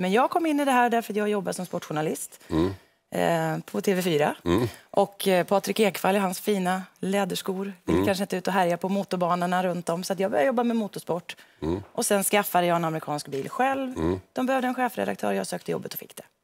Men jag kom in i det här därför att jag jobbar som sportjournalist mm. Eh, på TV4. Mm. Och eh, Patrik Ekwall i hans fina läderskor vill mm. kanske inte ut och härja på motorbanorna runt om. Så jag började jobba med motorsport. Mm. Och sen skaffade jag en amerikansk bil själv. Mm. De behövde en chefredaktör, jag sökte jobbet och fick det.